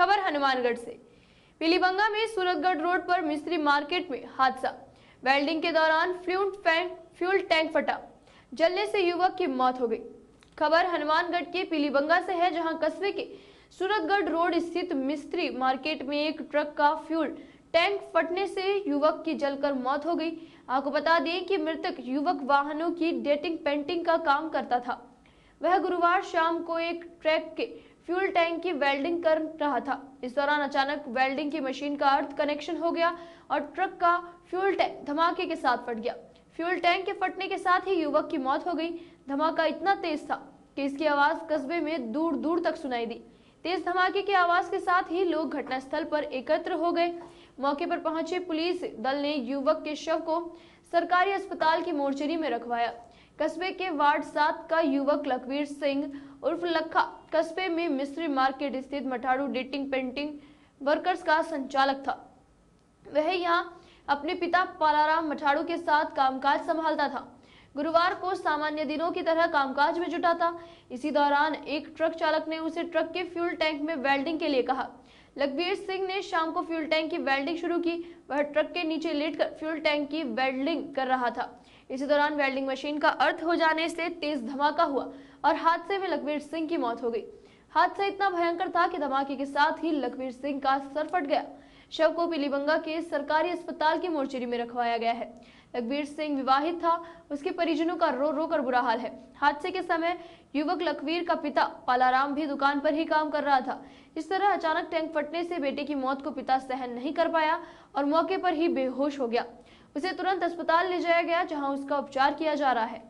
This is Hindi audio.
खबर हनुमानगढ़ से पीलीबंगा में सूरतगढ़ रोड पर मिस्त्री मार्केट में हादसा वेल्डिंग के दौरान फ्यूल टैंक फ्यूल टैंक फटा जलने से युवक की मौत हो गई खबर हनुमानगढ़ के पीलीबंगा से है जहां कस्बे के सूरतगढ़ रोड स्थित मिस्त्री मार्केट में एक ट्रक का फ्यूल टैंक फटने से युवक की जलकर मौत हो गई आपको बता दें कि मृतक युवक वाहनों की डेटिंग पेंटिंग का काम करता था वह गुरुवार शाम को एक ट्रैक के फ्यूल टैंक की वेल्डिंग कर रहा था इस दौरान अचानक वेल्डिंग की मशीन का अर्थ कनेक्शन हो गया और ट्रक का फ्यूल टैंक धमाके के साथ फट गया फ्यूल टैंक के फटने के साथ ही युवक की मौत हो गई धमाका इतना तेज था कि इसकी आवाज कस्बे में दूर दूर तक सुनाई दी तेज धमाके की आवाज के साथ ही लोग घटनास्थल पर एकत्र हो गए मौके पर पहुंचे पुलिस दल ने युवक के शव को सरकारी अस्पताल की मोर्चरी में रखवाया कस्बे के वार्ड सात का युवक लखवीर सिंह उर्फ लखा कस्बे में मिस्री मार्केट स्थित मठाड़ू डेटिंग पेंटिंग वर्कर्स का संचालक था वह यहाँ अपने पिता पालाराम मठाड़ू के साथ कामकाज संभालता था गुरुवार को सामान्य दिनों की तरह कामकाज में जुटा था इसी दौरान एक ट्रक चालक ने उसे ट्रक के फ्यूल टैंक में वेल्डिंग के लिए कहा लखबीर सिंह ने शाम को फ्यूल टैंक की वेल्डिंग शुरू की वह ट्रक के नीचे लेट कर फ्यूल टैंक की वेल्डिंग कर रहा था इसी दौरान वेल्डिंग मशीन का अर्थ हो जाने से तेज धमाका हुआ और हादसे में लखबीर सिंह की मौत हो गई हादसा इतना भयंकर था कि धमाके के साथ ही लखबीर सिंह का सर फट गया शव को पीलीबंगा के सरकारी अस्पताल की मोर्चरी में रखवाया गया है लखबीर सिंह विवाहित था उसके परिजनों का रो रो कर बुरा हाल है हादसे के समय युवक लखवीर का पिता पालाराम भी दुकान पर ही काम कर रहा था इस तरह अचानक टैंक फटने से बेटे की मौत को पिता सहन नहीं कर पाया और मौके पर ही बेहोश हो गया उसे तुरंत अस्पताल ले जाया गया जहाँ उसका उपचार किया जा रहा है